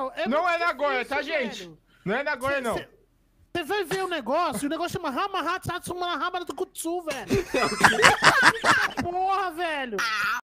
Não, é não é Goia, tá, gente? Não é Nagoya Goia, não. Você vai ver o negócio, o negócio chama Rama Hatsatsu Marahama do Kutsu, velho. Porra, velho.